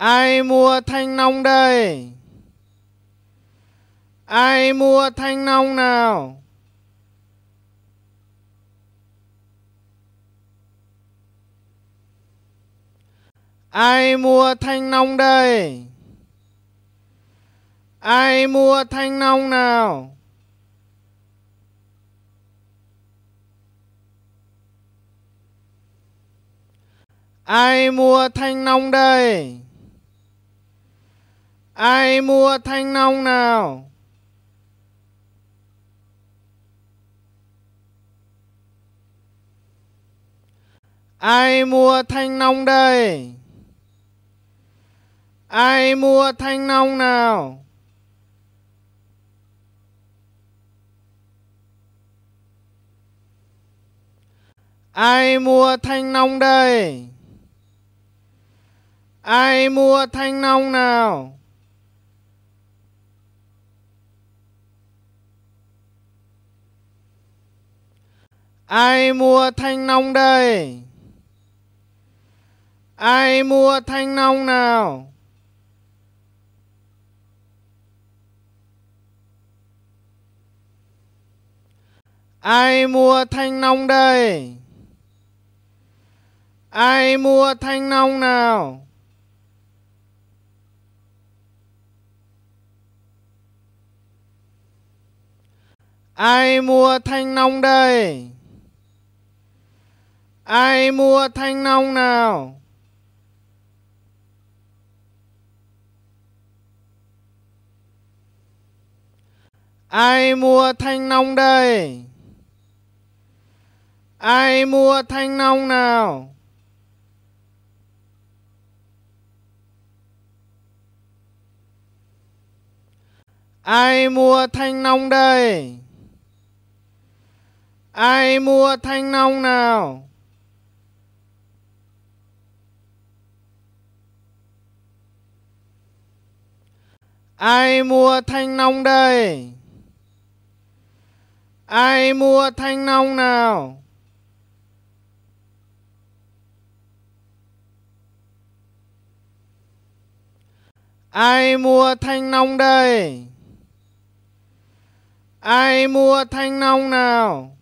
Ai mua thanh long đây? Ai mua thanh long nào? Ai mua thanh long đây? Ai mua thanh long nào? Ai mua thanh long đây? Ai mua thanh long nào? Ai mua thanh long đây? Ai mua thanh long nào? Ai mua thanh long đây? Ai mua thanh long nào? Ai mua thanh long đây? Ai mua thanh long nào? Ai mua thanh long đây? Ai mua thanh long nào? Ai mua thanh long đây? Ai mua thanh long nào? Ai mua thanh long đây? Ai mua thanh long nào? Ai mua thanh long đây? Ai mua thanh long nào? Ai mua thanh long đây? Ai mua thanh long nào? Ai mua thanh long đây? Ai mua thanh long nào?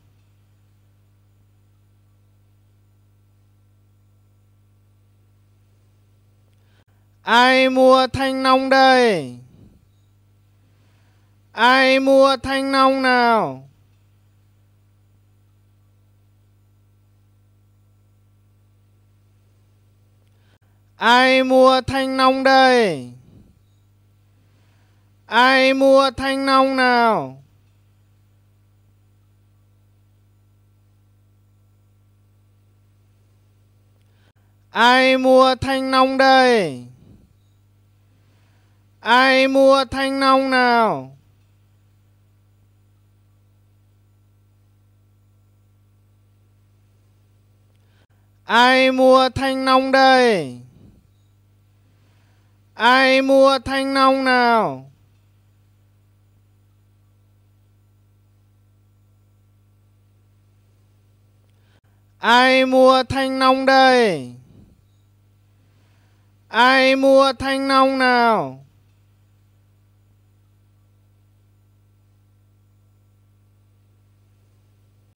Ai mua thanh long đây? Ai mua thanh long nào? Ai mua thanh long đây? Ai mua thanh long nào? Ai mua thanh long đây? Ai mua thanh long nào? Ai mua thanh long đây? Ai mua thanh long nào? Ai mua thanh long đây? Ai mua thanh long nào?